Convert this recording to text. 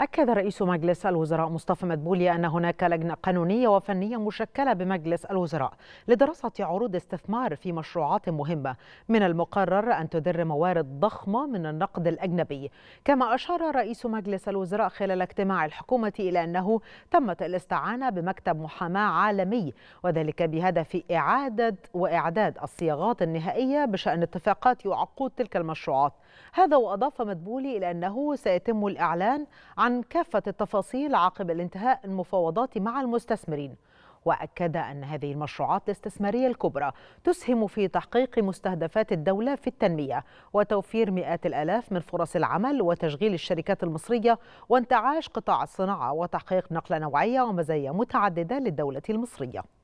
أكد رئيس مجلس الوزراء مصطفى مدبولي أن هناك لجنة قانونية وفنية مشكلة بمجلس الوزراء لدراسة عروض استثمار في مشروعات مهمة من المقرر أن تدر موارد ضخمة من النقد الأجنبي كما أشار رئيس مجلس الوزراء خلال اجتماع الحكومة إلى أنه تمت الاستعانة بمكتب محاماة عالمي وذلك بهدف إعادة وإعداد الصياغات النهائية بشأن اتفاقات وعقود تلك المشروعات هذا وأضاف مدبولي إلى أنه سيتم الإعلان عن عن كافة التفاصيل عقب الانتهاء المفاوضات مع المستثمرين وأكد أن هذه المشروعات الاستثمارية الكبرى تسهم في تحقيق مستهدفات الدولة في التنمية وتوفير مئات الآلاف من فرص العمل وتشغيل الشركات المصرية وانتعاش قطاع الصناعة وتحقيق نقلة نوعية ومزايا متعددة للدولة المصرية